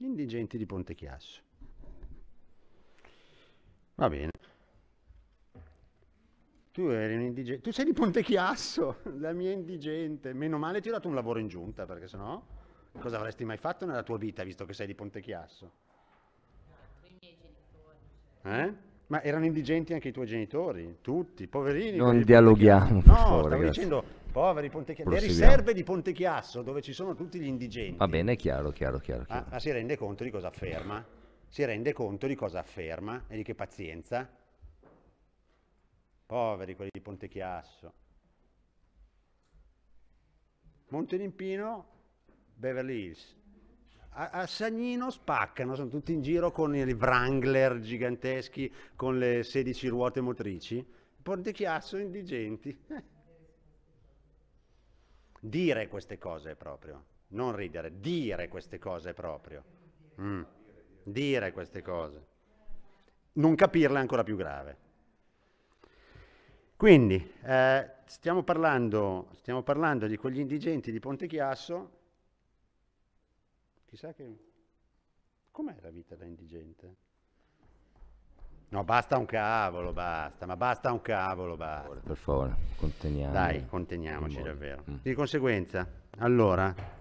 Gli indigenti di Ponte Chiasso. Va bene. Tu eri un indigente. Tu sei di Ponte Chiasso, la mia indigente. Meno male ti ho dato un lavoro in giunta, perché sennò cosa avresti mai fatto nella tua vita, visto che sei di Ponte Chiasso? Eh? Ma erano indigenti anche i tuoi genitori, tutti, poverini. Non dialoghiamo. No, stavo grazie. dicendo, Poveri Pontechiasso, le riserve di Pontechiasso dove ci sono tutti gli indigenti. Va bene, è chiaro, chiaro, chiaro. Ah, chiaro. Ah, ma si rende conto di cosa afferma? Si rende conto di cosa afferma e di che pazienza? Poveri quelli di Pontechiasso. Montelimpino, Beverly Hills. A, a, Sagnino spaccano, sono tutti in giro con i Wrangler giganteschi con le 16 ruote motrici. Pontechiasso indigenti. Dire queste cose proprio, non ridere, dire queste cose proprio. Mm. Dire queste cose. Non capirle è ancora più grave. Quindi eh, stiamo, parlando, stiamo parlando di quegli indigenti di Ponte Chiasso. Chissà che... Com'è la vita da indigente? No, basta un cavolo, basta, ma basta un cavolo, basta. Per favore, conteniamo. Dai, conteniamoci davvero. Mm. Di conseguenza, allora,